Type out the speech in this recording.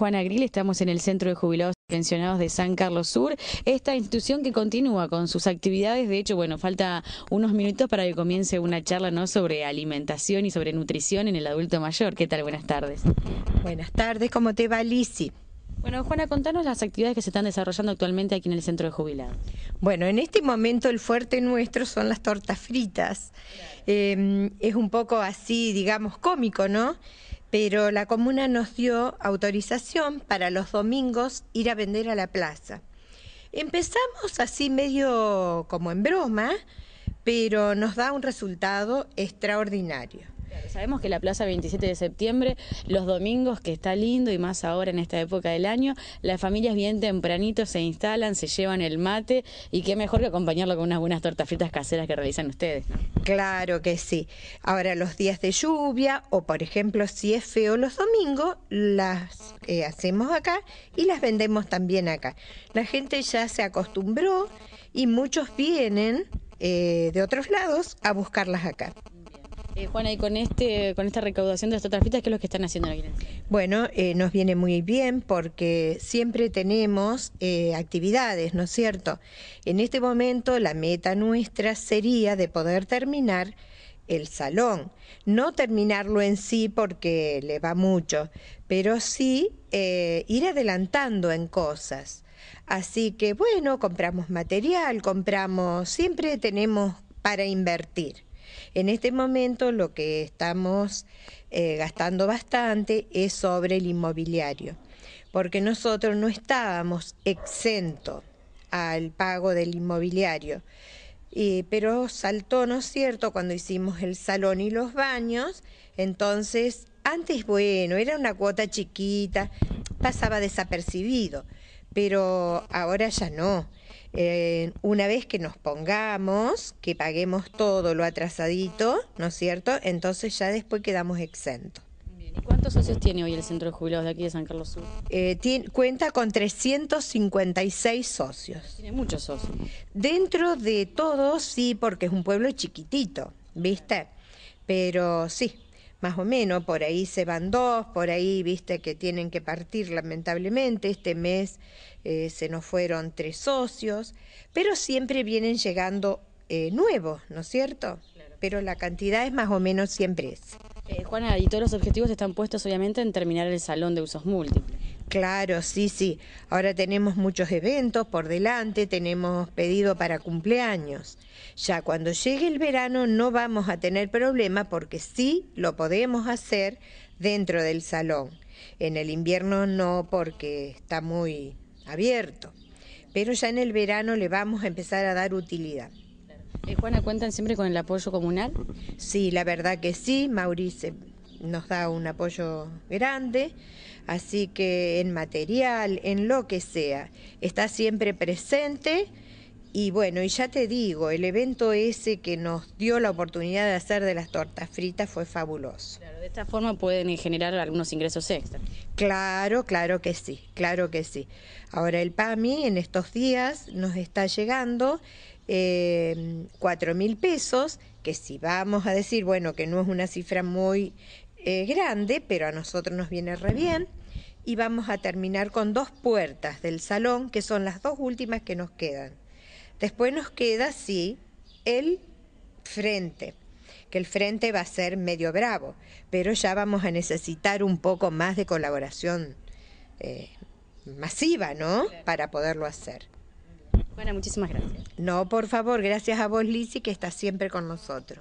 Juana Grill, estamos en el Centro de Jubilados y Pensionados de San Carlos Sur, esta institución que continúa con sus actividades, de hecho, bueno, falta unos minutos para que comience una charla ¿no? sobre alimentación y sobre nutrición en el adulto mayor. ¿Qué tal? Buenas tardes. Buenas tardes, ¿cómo te va, Lisi? Bueno, Juana, contanos las actividades que se están desarrollando actualmente aquí en el Centro de Jubilados. Bueno, en este momento el fuerte nuestro son las tortas fritas. Em, es un poco así, digamos, cómico, ¿no? pero la comuna nos dio autorización para los domingos ir a vender a la plaza. Empezamos así medio como en broma, pero nos da un resultado extraordinario. Sabemos que la Plaza 27 de septiembre, los domingos, que está lindo y más ahora en esta época del año, las familias bien tempranito se instalan, se llevan el mate y qué mejor que acompañarlo con unas buenas tortas fritas caseras que realizan ustedes. Claro que sí. Ahora los días de lluvia o por ejemplo si es feo los domingos, las eh, hacemos acá y las vendemos también acá. La gente ya se acostumbró y muchos vienen eh, de otros lados a buscarlas acá. Eh, Juana, y con, este, con esta recaudación de las tarjetas, ¿qué es lo que están haciendo aquí? Bueno, eh, nos viene muy bien porque siempre tenemos eh, actividades, ¿no es cierto? En este momento la meta nuestra sería de poder terminar el salón, no terminarlo en sí porque le va mucho, pero sí ir adelantando en cosas. Así que bueno, compramos material, compramos, siempre tenemos para invertir. En este momento lo que estamos eh, gastando bastante es sobre el inmobiliario, porque nosotros no estábamos exentos al pago del inmobiliario. pero saltó, ¿no es cierto?, cuando hicimos el salón y los baños, entonces antes, bueno, era una cuota chiquita, pasaba desapercibido, pero ahora ya no. Eh, una vez que nos pongamos, que paguemos todo lo atrasadito, ¿no es cierto? Entonces ya después quedamos exentos. ¿Y cuántos socios tiene hoy el Centro de Jubilados de aquí de San Carlos Sur? Eh, cuenta con 356 socios. Tiene muchos socios. Dentro de todos, sí, porque es un pueblo chiquitito, ¿viste? Pero sí, más o menos, por ahí se van dos, por ahí viste que tienen que partir lamentablemente, este mes eh, se nos fueron tres socios, pero siempre vienen llegando eh, nuevos, ¿no es cierto? Pero la cantidad es más o menos siempre es eh, Juana, y todos los objetivos están puestos obviamente en terminar el salón de usos múltiples. Claro, sí, sí. Ahora tenemos muchos eventos por delante, tenemos pedido para cumpleaños. Ya cuando llegue el verano no vamos a tener problema porque sí lo podemos hacer dentro del salón. En el invierno no porque está muy abierto. Pero ya en el verano le vamos a empezar a dar utilidad. ¿Y, eh, Juana, ¿cuentan siempre con el apoyo comunal? Sí, la verdad que sí, Mauricio nos da un apoyo grande, así que en material, en lo que sea, está siempre presente. Y bueno, y ya te digo, el evento ese que nos dio la oportunidad de hacer de las tortas fritas fue fabuloso. Claro, de esta forma pueden generar algunos ingresos extra. Claro, claro que sí, claro que sí. Ahora el PAMI en estos días nos está llegando eh, mil pesos, que si vamos a decir, bueno, que no es una cifra muy eh, grande, pero a nosotros nos viene re bien. Y vamos a terminar con dos puertas del salón, que son las dos últimas que nos quedan. Después nos queda, sí, el frente, que el frente va a ser medio bravo, pero ya vamos a necesitar un poco más de colaboración eh, masiva, ¿no? Para poderlo hacer. Bueno, muchísimas gracias. No, por favor, gracias a vos, Lisi, que está siempre con nosotros.